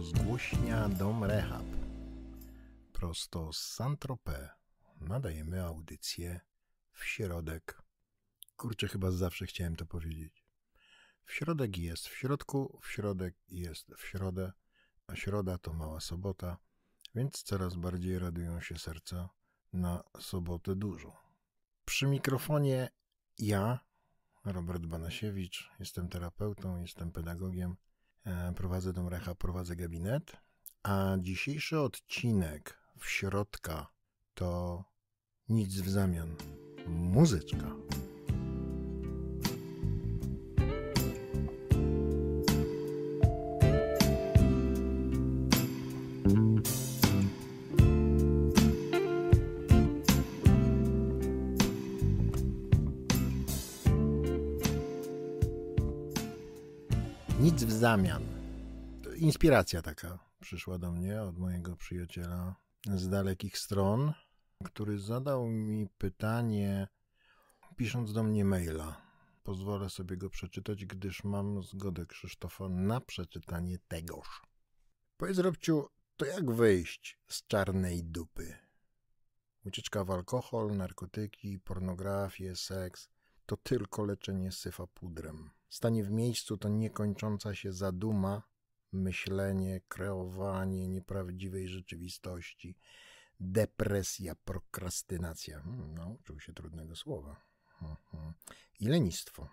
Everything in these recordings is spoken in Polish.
rozgłośnia Dom Rehab. Prosto z Saint-Tropez nadajemy audycję w środek. Kurczę, chyba zawsze chciałem to powiedzieć. W środek jest w środku, w środek jest w środę, a środa to mała sobota, więc coraz bardziej radują się serca na sobotę dużą. Przy mikrofonie ja, Robert Banasiewicz, jestem terapeutą, jestem pedagogiem, E, prowadzę dom Recha, prowadzę gabinet, a dzisiejszy odcinek w środka to nic w zamian. Muzyczka. zamian. Inspiracja taka przyszła do mnie od mojego przyjaciela z dalekich stron, który zadał mi pytanie, pisząc do mnie maila. Pozwolę sobie go przeczytać, gdyż mam zgodę Krzysztofa na przeczytanie tegoż. Powiedz, Robciu, to jak wyjść z czarnej dupy? Ucieczka w alkohol, narkotyki, pornografię, seks to tylko leczenie syfa pudrem. Stanie w miejscu to niekończąca się zaduma, myślenie, kreowanie nieprawdziwej rzeczywistości, depresja, prokrastynacja. Hmm, no, się trudnego słowa. Hmm, hmm. I lenistwo.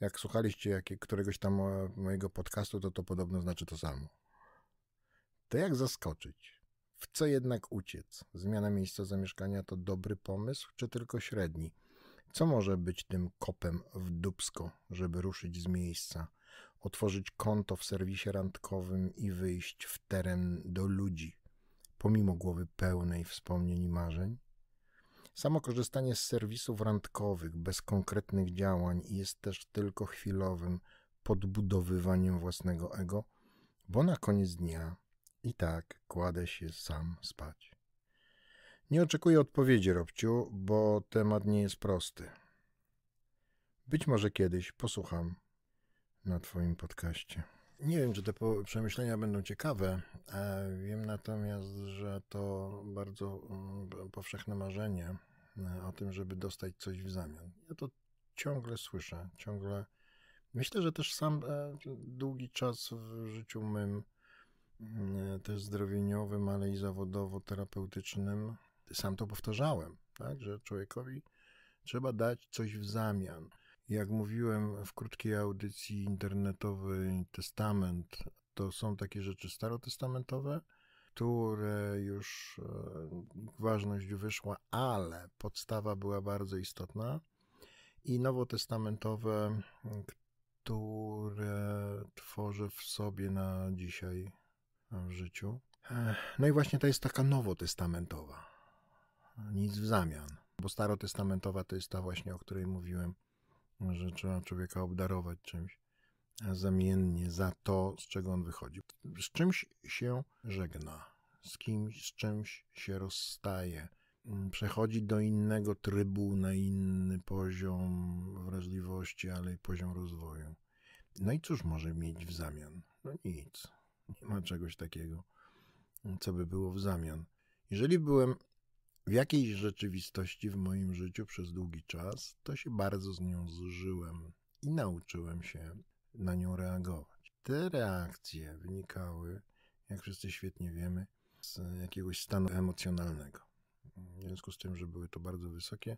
Jak słuchaliście któregoś tam e, mojego podcastu, to to podobno znaczy to samo. To jak zaskoczyć? W co jednak uciec? Zmiana miejsca zamieszkania to dobry pomysł, czy tylko średni? Co może być tym kopem w dubsko, żeby ruszyć z miejsca, otworzyć konto w serwisie randkowym i wyjść w teren do ludzi, pomimo głowy pełnej wspomnień i marzeń? Samo korzystanie z serwisów randkowych bez konkretnych działań jest też tylko chwilowym podbudowywaniem własnego ego, bo na koniec dnia i tak kładę się sam spać. Nie oczekuję odpowiedzi, Robciu, bo temat nie jest prosty. Być może kiedyś posłucham na Twoim podcaście. Nie wiem, czy te przemyślenia będą ciekawe. E, wiem natomiast, że to bardzo mm, powszechne marzenie e, o tym, żeby dostać coś w zamian. Ja to ciągle słyszę, ciągle. Myślę, że też sam e, długi czas w życiu mym, mm, też zdrowieniowym, ale i zawodowo-terapeutycznym, sam to powtarzałem, tak, że człowiekowi trzeba dać coś w zamian. Jak mówiłem w krótkiej audycji internetowej Testament, to są takie rzeczy starotestamentowe, które już e, ważność wyszła, ale podstawa była bardzo istotna. I nowotestamentowe, które tworzę w sobie na dzisiaj w życiu. No i właśnie ta jest taka nowotestamentowa nic w zamian. Bo starotestamentowa to jest ta właśnie, o której mówiłem, że trzeba człowieka obdarować czymś zamiennie za to, z czego on wychodzi. Z czymś się żegna, z kimś, z czymś się rozstaje, mm, przechodzi do innego trybu, na inny poziom wrażliwości, ale i poziom rozwoju. No i cóż może mieć w zamian? No nic. Nie ma czegoś takiego, co by było w zamian. Jeżeli byłem w jakiejś rzeczywistości w moim życiu przez długi czas, to się bardzo z nią zżyłem i nauczyłem się na nią reagować. Te reakcje wynikały, jak wszyscy świetnie wiemy, z jakiegoś stanu emocjonalnego. W związku z tym, że były to bardzo wysokie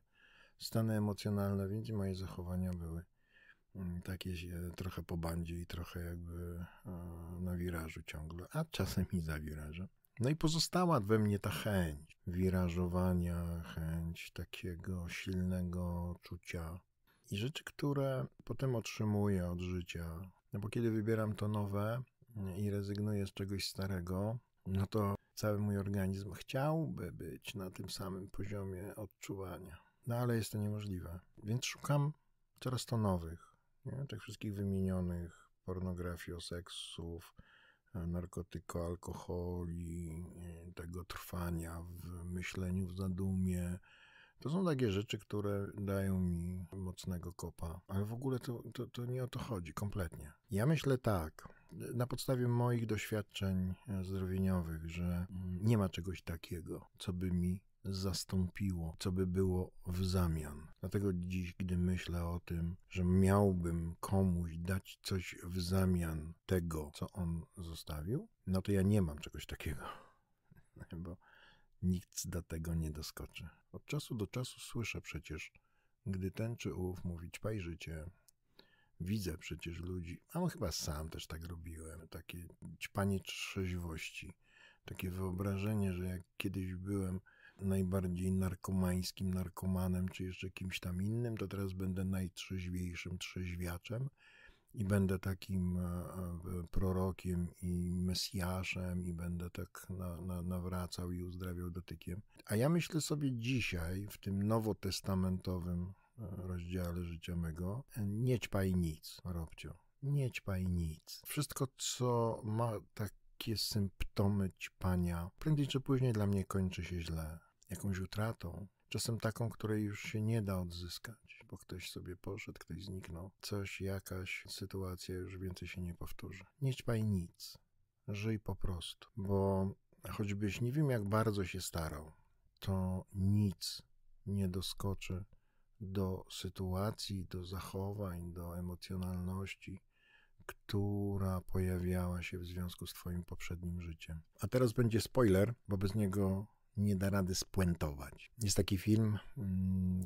stany emocjonalne, więc moje zachowania były mm, takie trochę po bandzie i trochę jakby e, na wirażu ciągle, a czasem i za wirażem. No i pozostała we mnie ta chęć wirażowania, chęć takiego silnego czucia i rzeczy, które potem otrzymuję od życia. No bo kiedy wybieram to nowe mm, i rezygnuję z czegoś starego, no to cały mój organizm chciałby być na tym samym poziomie odczuwania. No ale jest to niemożliwe. Więc szukam coraz to nowych, nie? tych wszystkich wymienionych pornografii o seksów, E, narkotykoalkoholi, e, tego trwania w myśleniu, w zadumie. To są takie rzeczy, które dają mi mocnego kopa, ale w ogóle to, to, to nie o to chodzi kompletnie. Ja myślę tak, na podstawie moich doświadczeń e, zdrowieniowych, że mm, nie ma czegoś takiego, co by mi zastąpiło, co by było w zamian. Dlatego dziś, gdy myślę o tym, że miałbym komuś dać coś w zamian tego, co on zostawił, no to ja nie mam czegoś takiego, bo nikt do tego nie doskoczy. Od czasu do czasu słyszę przecież, gdy ten czy ów mówić, pajrzycie, widzę przecież ludzi, a no chyba sam też tak robiłem, takie ćpanie trzeźwości, takie wyobrażenie, że jak kiedyś byłem najbardziej narkomańskim narkomanem, czy jeszcze kimś tam innym, to teraz będę najtrzeźwiejszym trzeźwiaczem i będę takim e, e, prorokiem i mesjaszem i będę tak na, na, nawracał i uzdrawiał dotykiem. A ja myślę sobie dzisiaj w tym nowotestamentowym e, rozdziale życia mego, nie ćpaj nic, Robcio, nie ćpaj nic. Wszystko, co ma takie symptomy ćpania, prędzej czy później dla mnie kończy się źle jakąś utratą, czasem taką, której już się nie da odzyskać, bo ktoś sobie poszedł, ktoś zniknął, coś, jakaś sytuacja już więcej się nie powtórzy. Nie ćpaj nic, żyj po prostu, bo choćbyś nie wiem jak bardzo się starał, to nic nie doskoczy do sytuacji, do zachowań, do emocjonalności, która pojawiała się w związku z Twoim poprzednim życiem. A teraz będzie spoiler, bo bez niego nie da rady spuentować. Jest taki film mm,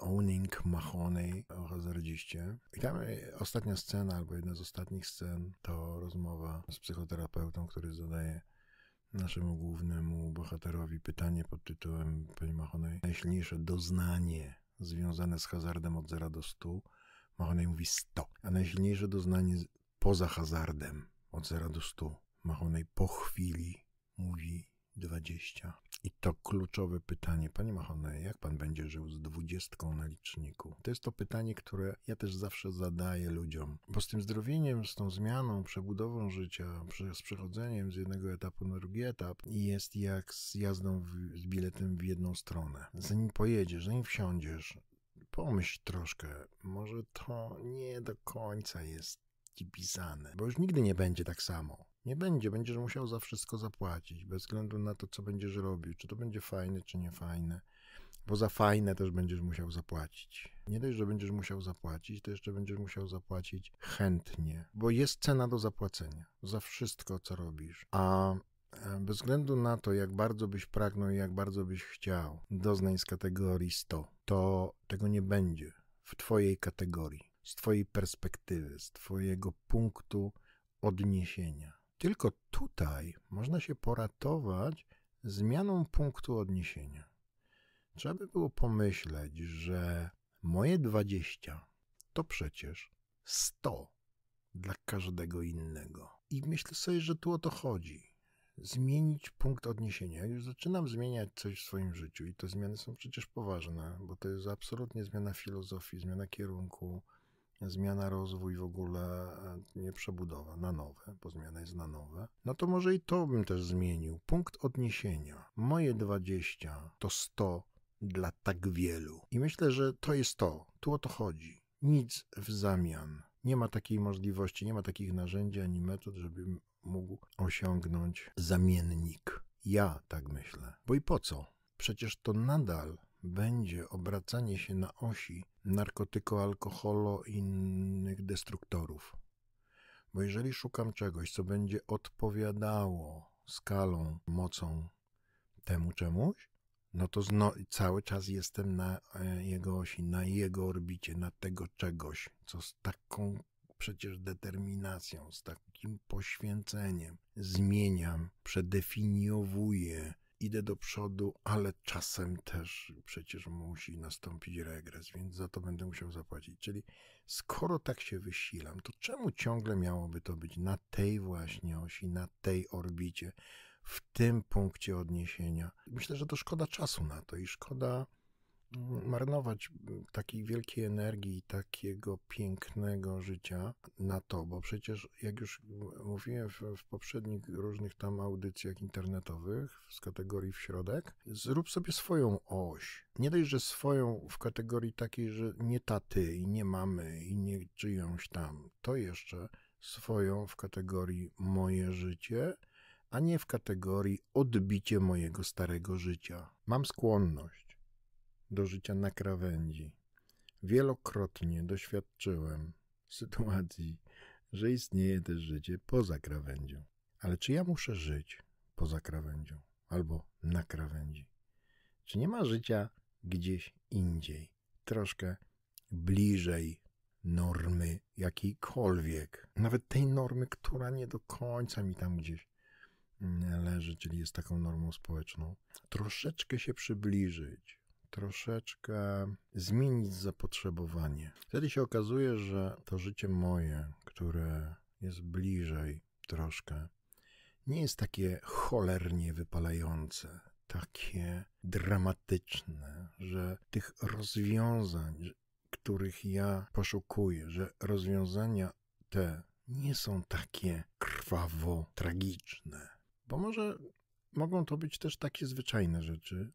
Owning Mahoney o hazardziście. I tam e, ostatnia scena, albo jedna z ostatnich scen, to rozmowa z psychoterapeutą, który zadaje naszemu głównemu bohaterowi pytanie pod tytułem Pani Mahoney, najsilniejsze doznanie związane z hazardem od 0 do 100. Mahoney mówi 100, a najsilniejsze doznanie poza hazardem od 0 do 100. Mahoney po chwili mówi 20. I to kluczowe pytanie. Panie Mahone, jak pan będzie żył z dwudziestką na liczniku? To jest to pytanie, które ja też zawsze zadaję ludziom. Bo z tym zdrowieniem, z tą zmianą, przebudową życia, z przechodzeniem z jednego etapu na drugi etap jest jak z jazdą w, z biletem w jedną stronę. Zanim pojedziesz, zanim wsiądziesz, pomyśl troszkę, może to nie do końca jest pisane, bo już nigdy nie będzie tak samo. Nie będzie, będziesz musiał za wszystko zapłacić, bez względu na to, co będziesz robił, czy to będzie fajne, czy nie fajne, bo za fajne też będziesz musiał zapłacić. Nie dość, że będziesz musiał zapłacić, to jeszcze będziesz musiał zapłacić chętnie, bo jest cena do zapłacenia za wszystko, co robisz. A e, bez względu na to, jak bardzo byś pragnął i jak bardzo byś chciał doznań z kategorii 100, to tego nie będzie w Twojej kategorii, z Twojej perspektywy, z Twojego punktu odniesienia. Tylko tutaj można się poratować zmianą punktu odniesienia. Trzeba by było pomyśleć, że moje 20 to przecież 100 dla każdego innego. I myślę sobie, że tu o to chodzi. Zmienić punkt odniesienia. Już zaczynam zmieniać coś w swoim życiu i te zmiany są przecież poważne, bo to jest absolutnie zmiana filozofii, zmiana kierunku, zmiana, rozwój w ogóle, e, nie przebudowa, na nowe, bo zmiana jest na nowe, no to może i to bym też zmienił. Punkt odniesienia. Moje 20 to 100 dla tak wielu. I myślę, że to jest to. Tu o to chodzi. Nic w zamian. Nie ma takiej możliwości, nie ma takich narzędzi ani metod, żebym mógł osiągnąć zamiennik. Ja tak myślę. Bo i po co? Przecież to nadal będzie obracanie się na osi narkotyko-alkoholo i innych destruktorów. Bo jeżeli szukam czegoś, co będzie odpowiadało skalą, mocą temu czemuś, no to zno, cały czas jestem na e, jego osi, na jego orbicie, na tego czegoś, co z taką przecież determinacją, z takim poświęceniem zmieniam, przedefiniowuję, idę do przodu, ale czasem też przecież musi nastąpić regres, więc za to będę musiał zapłacić. Czyli skoro tak się wysilam, to czemu ciągle miałoby to być na tej właśnie osi, na tej orbicie, w tym punkcie odniesienia? Myślę, że to szkoda czasu na to i szkoda marnować mm, takiej wielkiej energii, takiego pięknego życia na to, bo przecież, jak już mówiłem w, w, poprzednich różnych tam audycjach internetowych z kategorii w środek, zrób sobie swoją oś. Nie dość, że swoją w kategorii takiej, że nie taty i nie mamy i nie czyjąś tam, to jeszcze swoją w kategorii moje życie, a nie w kategorii odbicie mojego starego życia. Mam skłonność do życia na krawędzi. Wielokrotnie doświadczyłem sytuacji, że istnieje też życie poza krawędzią. Ale czy ja muszę żyć poza krawędzią albo na krawędzi? Czy nie ma życia gdzieś indziej, troszkę bliżej normy jakiejkolwiek, nawet tej normy, która nie do końca mi tam gdzieś mm, leży, czyli jest taką normą społeczną, troszeczkę się przybliżyć, troszeczkę zmienić zapotrzebowanie. Wtedy się okazuje, że to życie moje, które jest bliżej troszkę, nie jest takie cholernie wypalające, takie dramatyczne, że tych rozwiązań, których ja poszukuję, że rozwiązania te nie są takie krwawo tragiczne. Bo może mogą to być też takie zwyczajne rzeczy,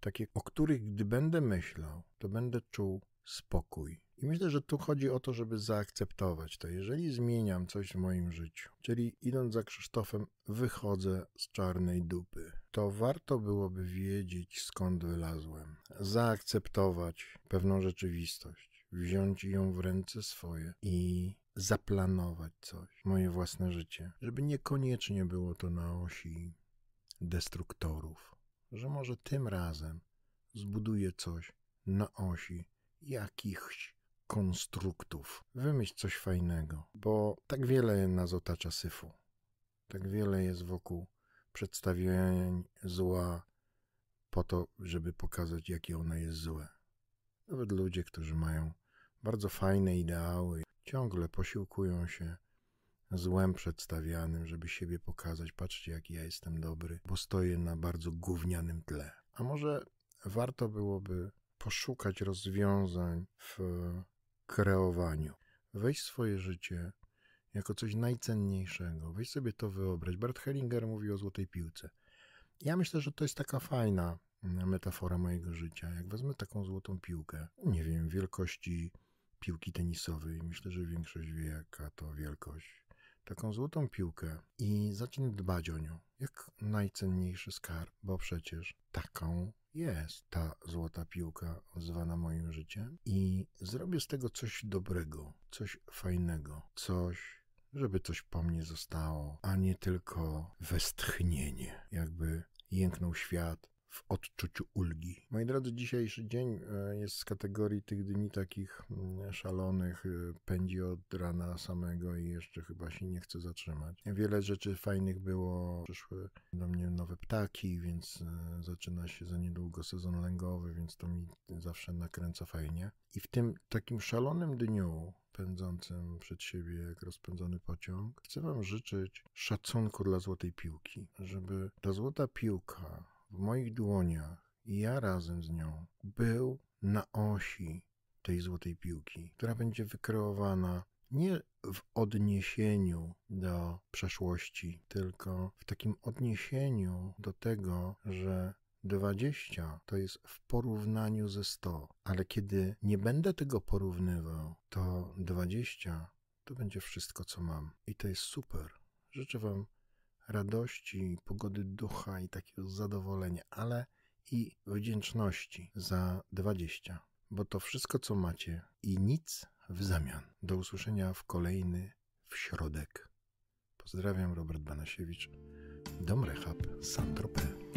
takie, o których gdy będę myślał, to będę czuł spokój. I myślę, że tu chodzi o to, żeby zaakceptować to. Jeżeli zmieniam coś w moim życiu, czyli idąc za Krzysztofem, wychodzę z czarnej dupy, to warto byłoby wiedzieć, skąd wylazłem, zaakceptować pewną rzeczywistość, wziąć ją w ręce swoje i zaplanować coś, moje własne życie, żeby niekoniecznie było to na osi destruktorów że może tym razem zbuduje coś na osi jakichś konstruktów. Wymyśl coś fajnego, bo tak wiele nas otacza syfu. Tak wiele jest wokół przedstawień zła po to, żeby pokazać, jakie ono jest złe. Nawet ludzie, którzy mają bardzo fajne ideały, ciągle posiłkują się złem przedstawianym, żeby siebie pokazać, patrzcie jaki ja jestem dobry, bo stoję na bardzo gównianym tle. A może warto byłoby poszukać rozwiązań w kreowaniu. Weź swoje życie jako coś najcenniejszego. Weź sobie to wyobraź. Bert Hellinger mówi o złotej piłce. Ja myślę, że to jest taka fajna metafora mojego życia. Jak wezmę taką złotą piłkę, nie wiem, wielkości piłki tenisowej, myślę, że większość wie, jaka to wielkość taką złotą piłkę i zacznie dbać o nią, jak najcenniejszy skarb, bo przecież taką jest ta złota piłka zwana moim życiem i zrobię z tego coś dobrego, coś fajnego, coś, żeby coś po mnie zostało, a nie tylko westchnienie, jakby jęknął świat, w odczuciu ulgi. Moi drodzy, dzisiejszy dzień e, jest z kategorii tych dni takich mm, szalonych, e, pędzi od rana samego i jeszcze chyba się nie chce zatrzymać. Wiele rzeczy fajnych było, przyszły do mnie nowe ptaki, więc e, zaczyna się za niedługo sezon lęgowy, więc to mi zawsze nakręca fajnie. I w tym takim szalonym dniu, pędzącym przed siebie jak rozpędzony pociąg, chcę Wam życzyć szacunku dla złotej piłki, żeby ta złota piłka w moich dłoniach i ja razem z nią był na osi tej złotej piłki, która będzie wykreowana nie w odniesieniu do przeszłości, tylko w takim odniesieniu do tego, że 20 to jest w porównaniu ze 100, ale kiedy nie będę tego porównywał, to 20 to będzie wszystko, co mam. I to jest super. Życzę Wam radości, pogody ducha i takiego zadowolenia, ale i wdzięczności za 20, bo to wszystko, co macie i nic w zamian. Do usłyszenia w kolejny w środek. Pozdrawiam, Robert Banasiewicz, Dom Rehab, saint